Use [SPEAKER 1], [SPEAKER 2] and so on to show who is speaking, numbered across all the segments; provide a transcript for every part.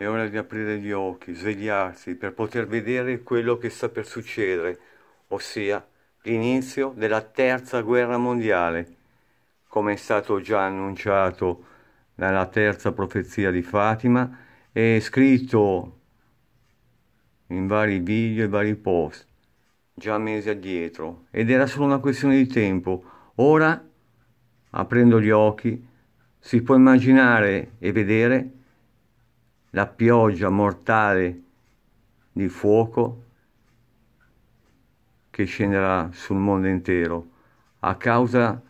[SPEAKER 1] È ora di aprire gli occhi, svegliarsi per poter vedere quello che sta per succedere, ossia l'inizio della terza guerra mondiale, come è stato già annunciato dalla terza profezia di Fatima e scritto in vari video e vari post già mesi addietro ed era solo una questione di tempo. Ora, aprendo gli occhi, si può immaginare e vedere la pioggia mortale di fuoco che scenderà sul mondo intero a causa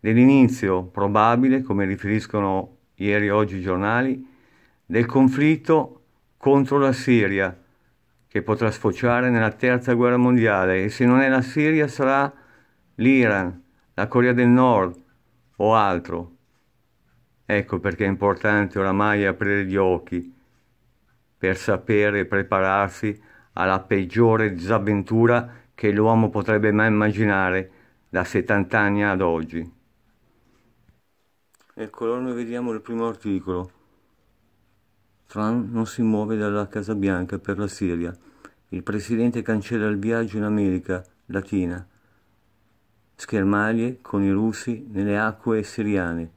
[SPEAKER 1] dell'inizio probabile, come riferiscono ieri e oggi i giornali, del conflitto contro la Siria che potrà sfociare nella terza guerra mondiale e se non è la Siria sarà l'Iran, la Corea del Nord o altro. Ecco perché è importante oramai aprire gli occhi per sapere prepararsi alla peggiore disavventura che l'uomo potrebbe mai immaginare da 70 anni ad oggi. Nel colonne vediamo il primo articolo. Trump non si muove dalla Casa Bianca per la Siria. Il presidente cancella il viaggio in America Latina. Schermaglie con i russi nelle acque siriane.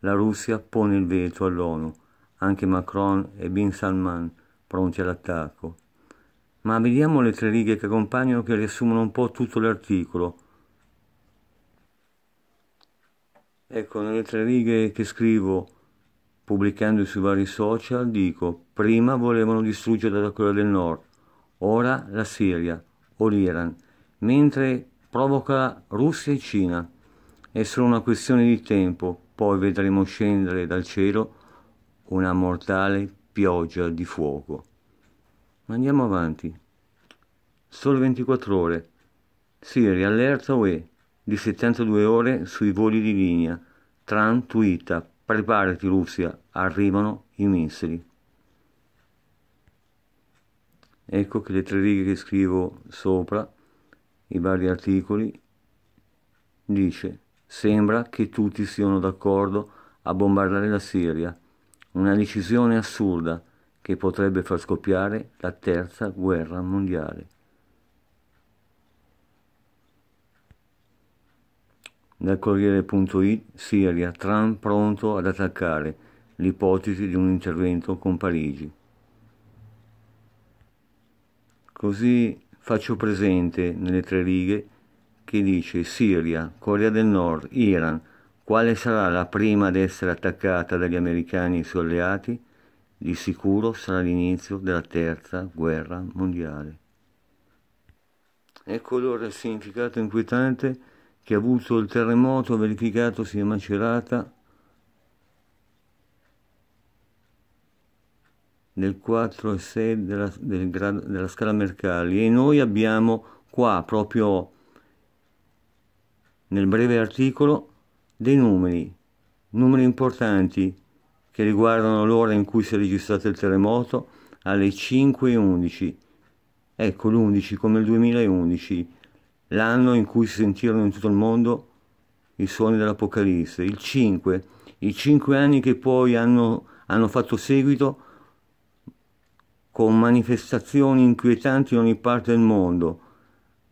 [SPEAKER 1] La Russia pone il veto all'ONU. Anche Macron e Bin Salman pronti all'attacco. Ma vediamo le tre righe che accompagnano che riassumono un po' tutto l'articolo. Ecco, nelle tre righe che scrivo pubblicando sui vari social dico prima volevano distruggere la Corea del Nord, ora la Siria o l'Iran, mentre provoca Russia e Cina. È solo una questione di tempo, poi vedremo scendere dal cielo una mortale pioggia, di fuoco. Ma andiamo avanti. Sole 24 ore. Siri allerta UE di 72 ore sui voli di linea. Trump tuita, preparati Russia, arrivano i missili. Ecco che le tre righe che scrivo sopra, i vari articoli, dice sembra che tutti siano d'accordo a bombardare la Siria una decisione assurda che potrebbe far scoppiare la terza guerra mondiale. Dal Corriere.it Siria, Trump pronto ad attaccare l'ipotesi di un intervento con Parigi. Così faccio presente nelle tre righe che dice Siria, Corea del Nord, Iran, quale sarà la prima ad essere attaccata dagli americani e i suoi alleati? Di sicuro sarà l'inizio della terza guerra mondiale. Ecco allora il significato inquietante che ha avuto il terremoto verificatosi a Macerata nel 4 e 6 della, del, della, scala Mercalli e noi abbiamo qua proprio nel breve articolo dei numeri, numeri importanti che riguardano l'ora in cui si è registrato il terremoto alle 5.11. Ecco l'11 come il 2011, l'anno in cui si sentirono in tutto il mondo i suoni dell'Apocalisse. Il 5, i 5 anni che poi hanno, hanno fatto seguito con manifestazioni inquietanti in ogni parte del mondo,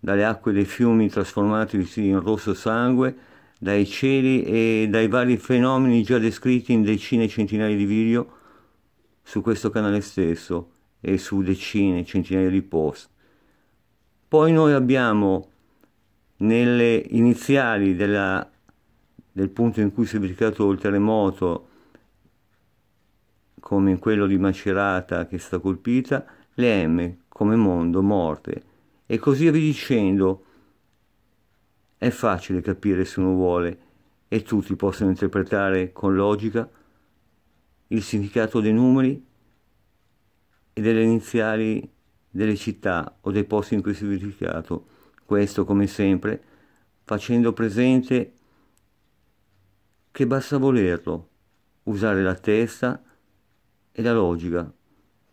[SPEAKER 1] dalle acque dei fiumi trasformatisi in rosso sangue dai cieli e dai vari fenomeni già descritti in decine e centinaia di video su questo canale stesso e su decine e centinaia di post. Poi noi abbiamo nelle iniziali della, del punto in cui si è verificato il terremoto, come in quello di Macerata che è stata colpita, le M come mondo, morte, e così via dicendo è facile capire se uno vuole e tutti possono interpretare con logica il significato dei numeri e delle iniziali delle città o dei posti in cui si è verificato. Questo, come sempre, facendo presente che basta volerlo, usare la testa e la logica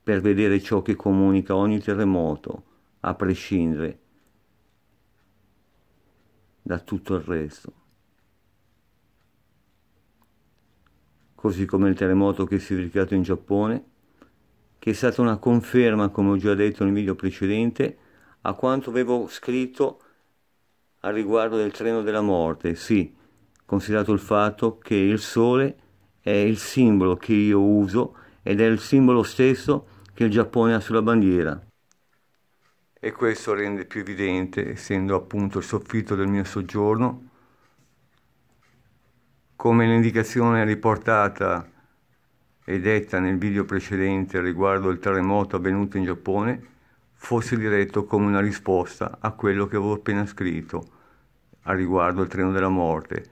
[SPEAKER 1] per vedere ciò che comunica ogni terremoto, a prescindere da tutto il resto. Così come il terremoto che si è verificato in Giappone, che è stata una conferma, come ho già detto nel video precedente, a quanto avevo scritto al riguardo del treno della morte, sì, considerato il fatto che il sole è il simbolo che io uso ed è il simbolo stesso che il Giappone ha sulla bandiera e questo rende più evidente, essendo appunto il soffitto del mio soggiorno, come l'indicazione riportata e detta nel video precedente riguardo il terremoto avvenuto in Giappone, fosse diretto come una risposta a quello che avevo appena scritto a riguardo il treno della morte,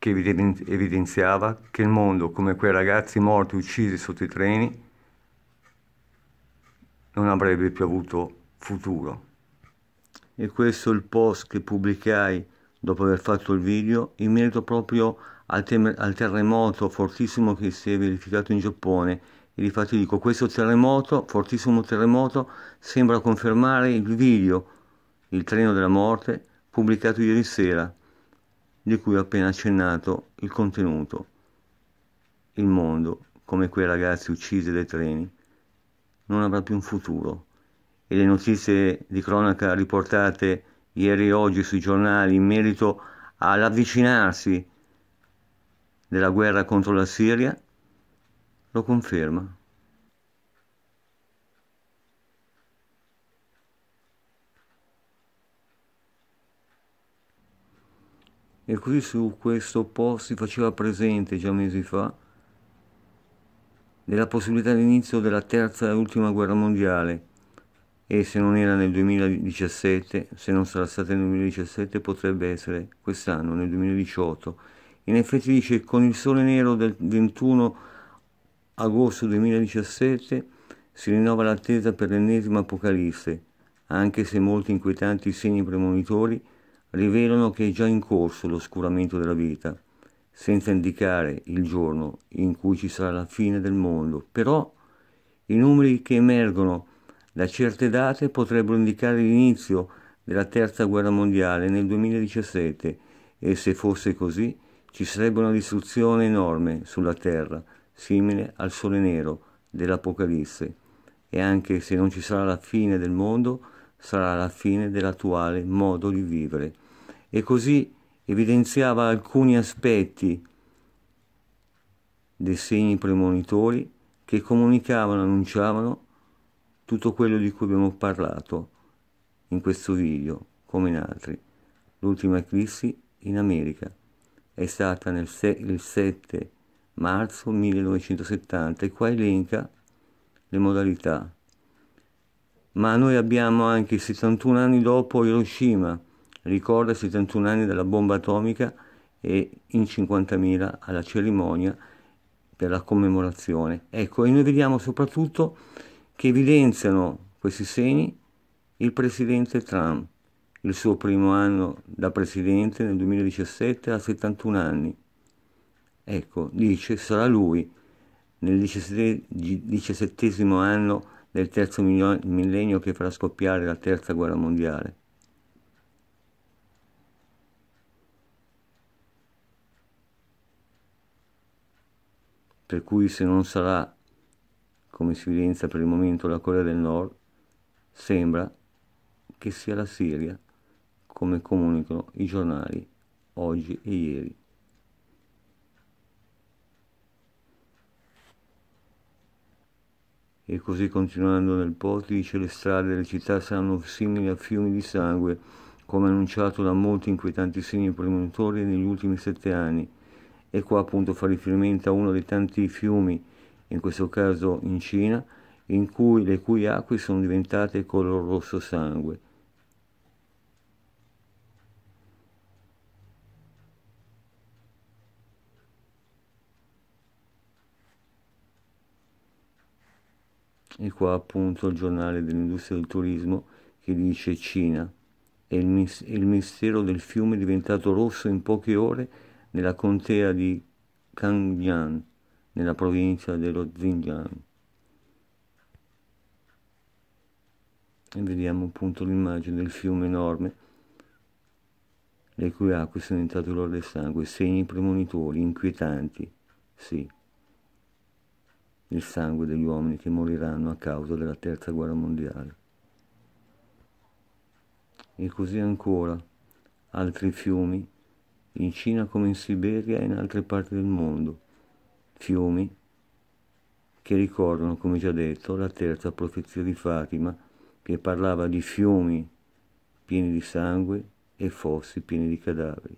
[SPEAKER 1] che evidenziava che il mondo, come quei ragazzi morti uccisi sotto i treni, non avrebbe più avuto futuro. E questo è il post che pubblicai dopo aver fatto il video in merito proprio al, al terremoto fortissimo che si è verificato in Giappone e difatti dico questo terremoto, fortissimo terremoto, sembra confermare il video Il treno della morte pubblicato ieri sera, di cui ho appena accennato il contenuto. Il mondo, come quei ragazzi uccisi dai treni, non avrà più un futuro e le notizie di cronaca riportate ieri e oggi sui giornali in merito all'avvicinarsi della guerra contro la Siria lo conferma. E qui su questo post si faceva presente già mesi fa della possibilità di inizio della terza e ultima guerra mondiale e se non era nel 2017, se non sarà stata nel 2017 potrebbe essere quest'anno, nel 2018. In effetti dice con il sole nero del 21 agosto 2017 si rinnova l'attesa per l'ennesima apocalisse, anche se molti inquietanti segni premonitori rivelano che è già in corso l'oscuramento della vita, senza indicare il giorno in cui ci sarà la fine del mondo. Però i numeri che emergono da certe date potrebbero indicare l'inizio della terza guerra mondiale nel 2017 e se fosse così ci sarebbe una distruzione enorme sulla Terra, simile al Sole Nero dell'Apocalisse. E anche se non ci sarà la fine del mondo, sarà la fine dell'attuale modo di vivere. E così evidenziava alcuni aspetti dei segni premonitori che comunicavano, annunciavano tutto quello di cui abbiamo parlato in questo video, come in altri. L'ultima eclissi in America è stata nel il 7 marzo 1970 e qua elenca le modalità. Ma noi abbiamo anche 71 anni dopo Hiroshima, ricorda 71 anni della bomba atomica e in 50.000 alla cerimonia per la commemorazione. Ecco, e noi vediamo soprattutto che evidenziano questi segni il presidente Trump, il suo primo anno da presidente nel 2017 a 71 anni. Ecco, dice, sarà lui nel diciassettesimo anno del terzo millennio che farà scoppiare la terza guerra mondiale. Per cui se non sarà come si evidenzia per il momento la Corea del Nord, sembra che sia la Siria, come comunicano i giornali oggi e ieri. E così continuando nel porto, dice le strade delle città saranno simili a fiumi di sangue, come annunciato da molti inquietanti segni premonitori negli ultimi sette anni. E qua appunto fa riferimento a uno dei tanti fiumi in questo caso in Cina, in cui le cui acque sono diventate color rosso sangue. E qua appunto il giornale dell'industria del turismo che dice Cina. E il, mis- il mistero del fiume è diventato rosso in poche ore nella contea di Kangyan nella provincia dello Xinjiang. E vediamo appunto l'immagine del fiume enorme, le cui acque sono entrate l'oro del sangue, segni premonitori, inquietanti, sì, il sangue degli uomini che moriranno a causa della terza guerra mondiale. E così ancora altri fiumi, in Cina come in Siberia e in altre parti del mondo fiumi che ricordano, come già detto, la terza profezia di Fatima che parlava di fiumi pieni di sangue e fossi pieni di cadaveri.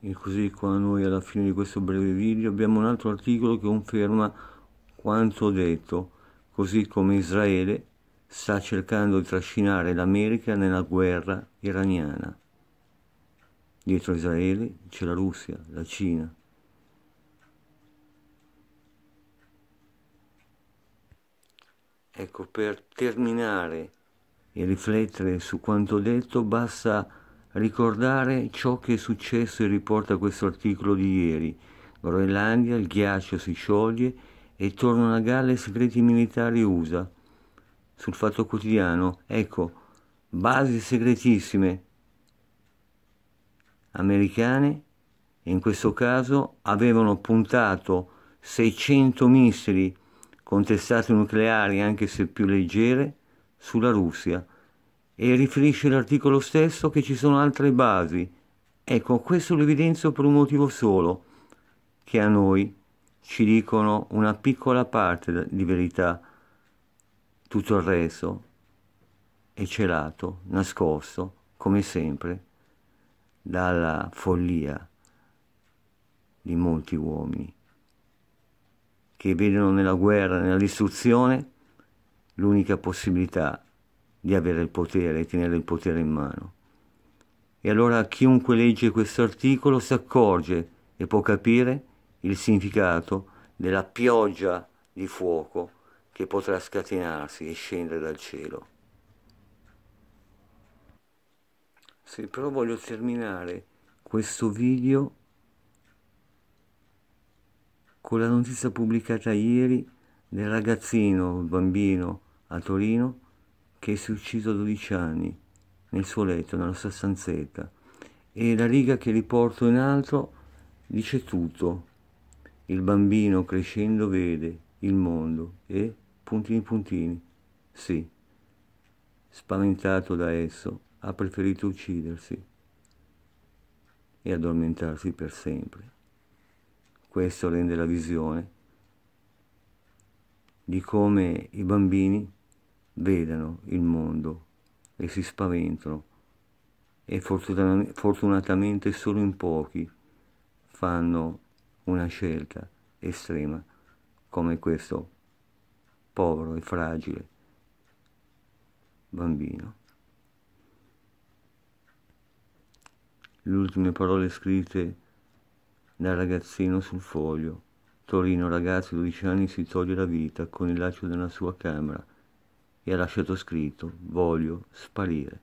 [SPEAKER 1] E così qua noi alla fine di questo breve video abbiamo un altro articolo che conferma quanto detto, così come Israele sta cercando di trascinare l'America nella guerra iraniana. Dietro Israele c'è la Russia, la Cina, Ecco, per terminare e riflettere su quanto detto, basta ricordare ciò che è successo e riporta questo articolo di ieri. Groenlandia, il ghiaccio si scioglie e tornano a galla i segreti militari USA. Sul fatto quotidiano, ecco, basi segretissime americane, in questo caso avevano puntato 600 missili contestate nucleari anche se più leggere, sulla Russia e riferisce l'articolo stesso che ci sono altre basi. Ecco, questo lo evidenzio per un motivo solo, che a noi ci dicono una piccola parte di verità, tutto il resto è celato, nascosto, come sempre, dalla follia di molti uomini che vedono nella guerra, nella distruzione, l'unica possibilità di avere il potere, di tenere il potere in mano. E allora chiunque legge questo articolo si accorge e può capire il significato della pioggia di fuoco che potrà scatenarsi e scendere dal cielo. Sì, però voglio terminare questo video con la notizia pubblicata ieri del ragazzino, il bambino, a Torino, che si è ucciso a 12 anni nel suo letto, nella sua stanzetta. E la riga che riporto in alto dice tutto. Il bambino crescendo vede il mondo e puntini puntini, sì, spaventato da esso, ha preferito uccidersi e addormentarsi per sempre questo rende la visione di come i bambini vedano il mondo e si spaventano e fortunatamente solo in pochi fanno una scelta estrema come questo povero e fragile bambino. Le ultime parole scritte da ragazzino sul foglio. Torino, ragazzo, di 12 anni, si toglie la vita con il laccio della sua camera e ha lasciato scritto voglio sparire.